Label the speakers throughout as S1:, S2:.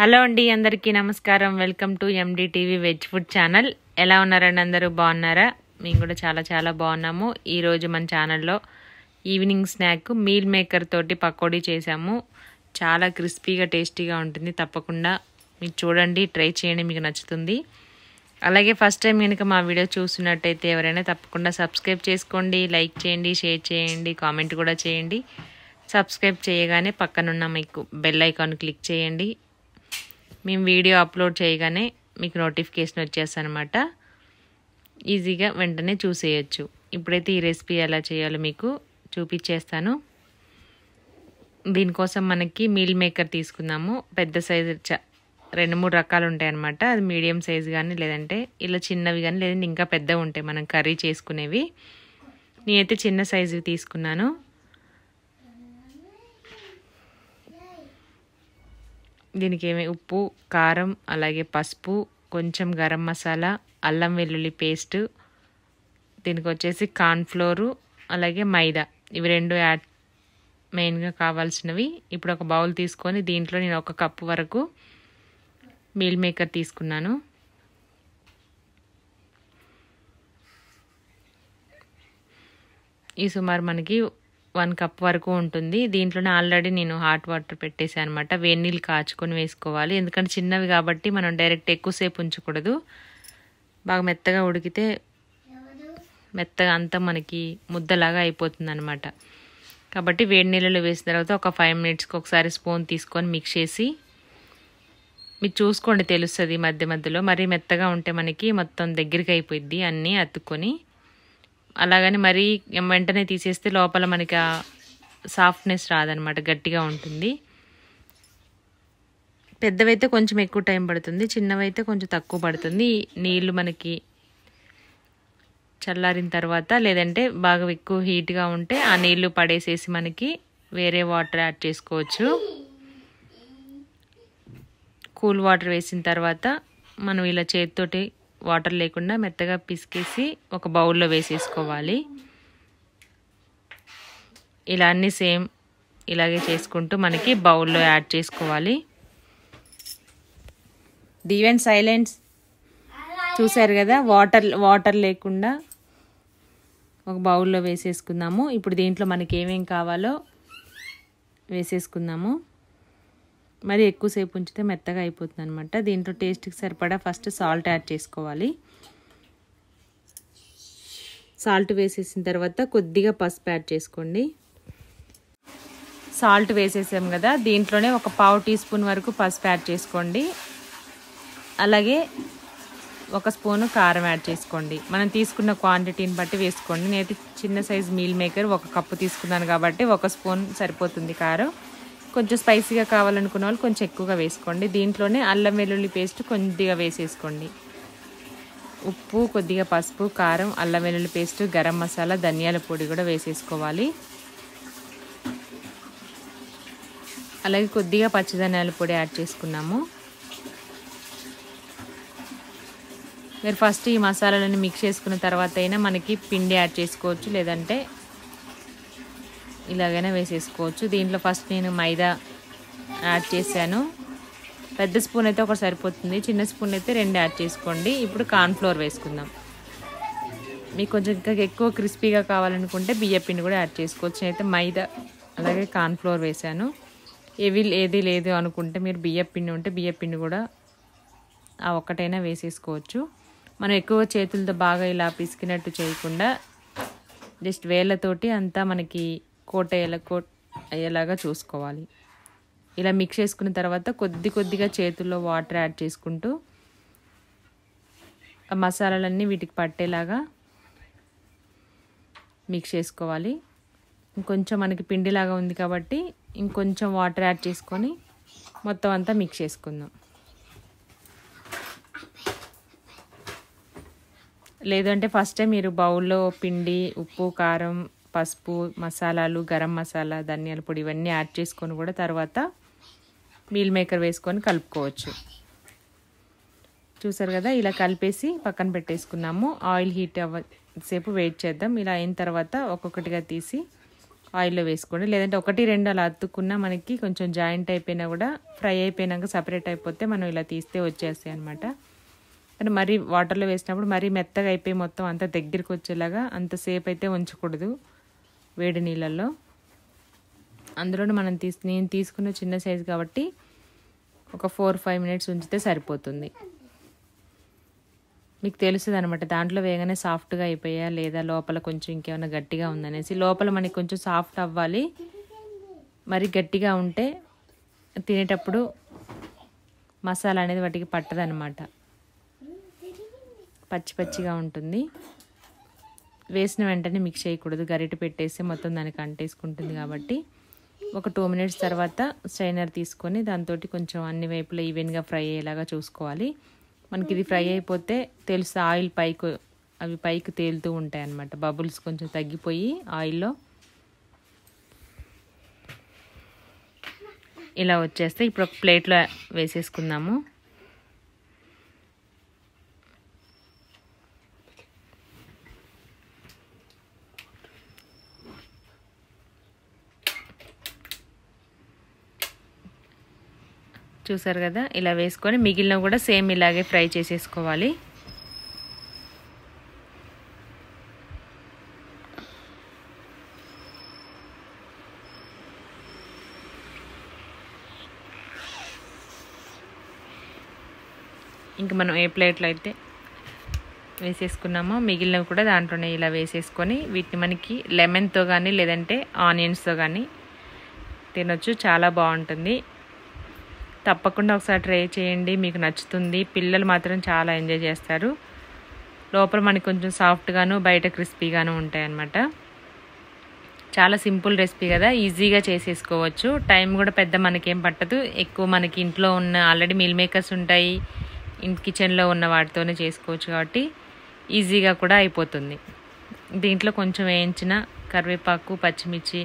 S1: hello అండి అందరికీ నమస్కారం welcome to MD TV veg food channel ఎలా ఉన్నారండి అందరూ బాగున్నారా మేము కూడా చాలా చాలా బాగున్నాము ఈరోజు మన ఛానల్లో ఈవినింగ్ స్నాక్ మీల్ మేకర్ తోటి పకోడీ చేసాము చాలా క్రిస్పీగా టేస్టీగా ఉంటుంది తప్పకుండా మీరు చూడండి ట్రై చేయండి మీకు నచ్చుతుంది అలాగే ఫస్ట్ టైం కనుక మా వీడియో చూస్తున్నట్టయితే ఎవరైనా తప్పకుండా సబ్స్క్రైబ్ చేసుకోండి లైక్ చేయండి షేర్ చేయండి కామెంట్ కూడా చేయండి సబ్స్క్రైబ్ చేయగానే పక్కనున్న మీకు బెల్ ఐకాన్ క్లిక్ చేయండి మేము వీడియో అప్లోడ్ చేయగానే మీకు నోటిఫికేషన్ వచ్చేస్తానమాట ఈజీగా వెంటనే చూసేయచ్చు ఇప్పుడైతే ఈ రెసిపీ ఎలా చేయాలో మీకు చూపించేస్తాను దీనికోసం మనకి మీల్ మేకర్ తీసుకున్నాము పెద్ద సైజు రెండు మూడు రకాలు ఉంటాయి అన్నమాట అది మీడియం సైజు కానీ లేదంటే ఇలా చిన్నవి కానీ లేదంటే ఇంకా పెద్దవి ఉంటాయి మనం కర్రీ చేసుకునేవి నేనైతే చిన్న సైజు తీసుకున్నాను దీనికి ఏమి ఉప్పు కారం అలాగే పసుపు కొంచెం గరం మసాలా అల్లం వెల్లుల్లి పేస్ట్ దీనికి వచ్చేసి కార్న్ఫ్లోరు అలాగే మైదా ఇవి రెండు యాడ్ మెయిన్గా కావాల్సినవి ఇప్పుడు ఒక బౌల్ తీసుకొని దీంట్లో నేను ఒక కప్పు వరకు మీల్ మేకర్ తీసుకున్నాను ఈ సుమారు మనకి వన్ కప్ వరకు ఉంటుంది దీంట్లోనే ఆల్రెడీ నేను హాట్ వాటర్ పెట్టేశాను అనమాట వేడి నీళ్ళు కాచుకొని వేసుకోవాలి ఎందుకంటే చిన్నవి కాబట్టి మనం డైరెక్ట్ ఎక్కువసేపు ఉంచకూడదు బాగా మెత్తగా ఉడికితే మెత్తగా అంతా మనకి ముద్దలాగా అయిపోతుంది అనమాట కాబట్టి వేడి నీళ్ళలో వేసిన తర్వాత ఒక ఫైవ్ మినిట్స్కి ఒకసారి స్పూన్ తీసుకొని మిక్స్ చేసి మీరు చూసుకోండి తెలుస్తుంది మధ్య మధ్యలో మరీ మెత్తగా ఉంటే మనకి మొత్తం దగ్గరికి అయిపోయింది అన్నీ అతుక్కొని అలాగని మరీ వెంటనే తీసేస్తే లోపల మనకి ఆ సాఫ్ట్నెస్ రాదనమాట గట్టిగా ఉంటుంది పెద్దవైతే కొంచెం ఎక్కువ టైం పడుతుంది చిన్నవైతే కొంచెం తక్కువ పడుతుంది నీళ్ళు మనకి చల్లారిన తర్వాత లేదంటే బాగా ఎక్కువ హీట్గా ఉంటే ఆ నీళ్ళు పడేసేసి మనకి వేరే వాటర్ యాడ్ చేసుకోవచ్చు కూల్ వాటర్ వేసిన తర్వాత మనం ఇలా చేతితోటి వాటర్ లేకుండా మెత్తగా పిసికేసి ఒక బౌల్లో వేసేసుకోవాలి ఇలా అన్ని సేమ్ ఇలాగే చేసుకుంటూ మనకి బౌల్లో యాడ్ చేసుకోవాలి దీవెన్ సైలెన్స్ చూసారు కదా వాటర్ వాటర్ లేకుండా ఒక బౌల్లో వేసేసుకుందాము ఇప్పుడు దీంట్లో మనకి ఏమేమి కావాలో వేసేసుకుందాము మరి ఎక్కువసేపు ఉంచితే మెత్తగా అయిపోతుంది అనమాట దీంట్లో టేస్ట్కి సరిపడా ఫస్ట్ సాల్ట్ యాడ్ చేసుకోవాలి సాల్ట్ వేసేసిన తర్వాత కొద్దిగా పసుపు యాడ్ చేసుకోండి సాల్ట్ వేసేసాం కదా దీంట్లోనే ఒక పావు టీ స్పూన్ వరకు పసుపు యాడ్ చేసుకోండి అలాగే ఒక స్పూను కారం యాడ్ చేసుకోండి మనం తీసుకున్న క్వాంటిటీని బట్టి వేసుకోండి నేను చిన్న సైజ్ మీల్ మేకర్ ఒక కప్పు తీసుకున్నాను కాబట్టి ఒక స్పూన్ సరిపోతుంది కారం కొంచెం స్పైసీగా కావాలనుకున్న వాళ్ళు కొంచెం ఎక్కువగా వేసుకోండి దీంట్లోనే అల్లం వెల్లుల్లి పేస్ట్ కొద్దిగా వేసేసుకోండి ఉప్పు కొద్దిగా పసుపు కారం అల్లం వెల్లుల్లి పేస్ట్ గరం మసాలా ధనియాల పొడి కూడా వేసేసుకోవాలి అలాగే కొద్దిగా పచ్చిధనియాల పొడి యాడ్ చేసుకున్నాము మీరు ఫస్ట్ ఈ మసాలాలను మిక్స్ చేసుకున్న తర్వాత అయినా మనకి పిండి యాడ్ చేసుకోవచ్చు లేదంటే ఇలాగైనా వేసేసుకోవచ్చు దీంట్లో ఫస్ట్ నేను మైదా యాడ్ చేశాను పెద్ద స్పూన్ అయితే ఒకటి సరిపోతుంది చిన్న స్పూన్ అయితే రెండు యాడ్ చేసుకోండి ఇప్పుడు కార్న్ఫ్లోర్ వేసుకుందాం మీకు కొంచెం ఇంకా ఎక్కువ క్రిస్పీగా కావాలనుకుంటే బియ్య పిండి కూడా యాడ్ చేసుకోవచ్చు అయితే మైదా అలాగే కార్న్ఫ్లోర్ వేశాను ఏవి ఏది లేదు అనుకుంటే మీరు బియ్య పిండి ఉంటే బియ్య పిండి కూడా ఆ ఒక్కటైనా వేసేసుకోవచ్చు మనం ఎక్కువ చేతులతో బాగా ఇలా పిసికినట్టు చేయకుండా జస్ట్ వేళ్ళతోటి అంతా మనకి కోట అయ్యేలా కోట్ అయ్యేలాగా చూసుకోవాలి ఇలా మిక్స్ చేసుకున్న తర్వాత కొద్ది కొద్దిగా చేతుల్లో వాటర్ యాడ్ చేసుకుంటూ మసాలాలన్నీ వీటికి పట్టేలాగా మిక్స్ చేసుకోవాలి ఇంకొంచెం మనకి పిండిలాగా ఉంది కాబట్టి ఇంకొంచెం వాటర్ యాడ్ చేసుకొని మొత్తం అంతా మిక్స్ చేసుకుందాం లేదంటే ఫస్ట్ మీరు బౌల్లో పిండి ఉప్పు కారం పసుపు మసాలాలు గరం మసాలా ధనియాల పొడి ఇవన్నీ యాడ్ చేసుకొని కూడా తర్వాత మీల్ మేకర్ వేసుకొని కలుపుకోవచ్చు చూసారు కదా ఇలా కలిపేసి పక్కన పెట్టేసుకున్నాము ఆయిల్ హీట్ అవ్వసేపు సేపు వెయిట్ చేద్దాం ఇలా అయిన తర్వాత ఒక్కొక్కటిగా తీసి ఆయిల్లో వేసుకోండి లేదంటే ఒకటి రెండు అలా అత్తుకున్నా మనకి కొంచెం జాయింట్ అయిపోయినా కూడా ఫ్రై అయిపోయినాక సపరేట్ అయిపోతే మనం ఇలా తీస్తే వచ్చేస్తాయి అనమాట కానీ మరీ వాటర్లో వేసినప్పుడు మరీ మెత్తగా అయిపోయి మొత్తం అంత దగ్గరికి వచ్చేలాగా అంతసేపు అయితే ఉంచకూడదు వేడి నీళ్ళల్లో అందులో మనం తీసు నేను తీసుకున్న చిన్న సైజు కాబట్టి ఒక ఫోర్ ఫైవ్ మినిట్స్ ఉంచితే సరిపోతుంది మీకు తెలుస్తుంది అనమాట దాంట్లో వేగానే సాఫ్ట్గా అయిపోయా లేదా లోపల కొంచెం ఇంకేమైనా గట్టిగా ఉందనేసి లోపల మనకి కొంచెం సాఫ్ట్ అవ్వాలి మరి గట్టిగా ఉంటే తినేటప్పుడు మసాలా అనేది వాటికి పట్టదనమాట పచ్చి పచ్చిగా ఉంటుంది వేసిన వెంటనే మిక్స్ చేయకూడదు గరిట పెట్టేసి మొత్తం దానికి అంటేసుకుంటుంది కాబట్టి ఒక టూ మినిట్స్ తర్వాత స్ట్రైనర్ తీసుకొని దాంతో కొంచెం అన్ని వైపులా ఈవెన్గా ఫ్రై అయ్యేలాగా చూసుకోవాలి మనకి ఇది ఫ్రై అయిపోతే తెలుసు ఆయిల్ పైకి అవి పైకి తేలుతూ ఉంటాయి అన్నమాట బబుల్స్ కొంచెం తగ్గిపోయి ఆయిల్లో ఇలా వచ్చేస్తే ఇప్పుడు ఒక ప్లేట్లో వేసేసుకుందాము చూసారు కదా ఇలా వేసుకొని మిగిలిన కూడా సేమ్ ఇలాగే ఫ్రై చేసేసుకోవాలి ఇంకా మనం ఏ ప్లేట్లో అయితే వేసేసుకున్నామో మిగిలినవి కూడా దాంట్లోనే ఇలా వేసేసుకొని వీటిని మనకి లెమన్తో కానీ లేదంటే ఆనియన్స్తో కానీ తినొచ్చు చాలా బాగుంటుంది తప్పకుండా ఒకసారి ట్రై చేయండి మీకు నచ్చుతుంది పిల్లలు మాత్రం చాలా ఎంజాయ్ చేస్తారు లోపల మనకి కొంచెం సాఫ్ట్గాను బయట క్రిస్పీగాను ఉంటాయన్నమాట చాలా సింపుల్ రెసిపీ కదా ఈజీగా చేసేసుకోవచ్చు టైం కూడా పెద్ద మనకేం పట్టదు ఎక్కువ మనకి ఇంట్లో ఉన్న ఆల్రెడీ మీల్ మేకర్స్ ఉంటాయి కిచెన్లో ఉన్న వాటితోనే చేసుకోవచ్చు కాబట్టి ఈజీగా కూడా అయిపోతుంది దీంట్లో కొంచెం వేయించిన కరివేపాకు పచ్చిమిర్చి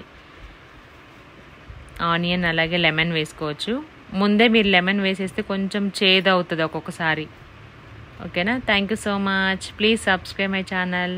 S1: ఆనియన్ అలాగే లెమన్ వేసుకోవచ్చు ముందే మీరు లెమన్ వేసేస్తే కొంచెం చేదు అవుతుంది ఒక్కొక్కసారి ఓకేనా thank you so much please subscribe my channel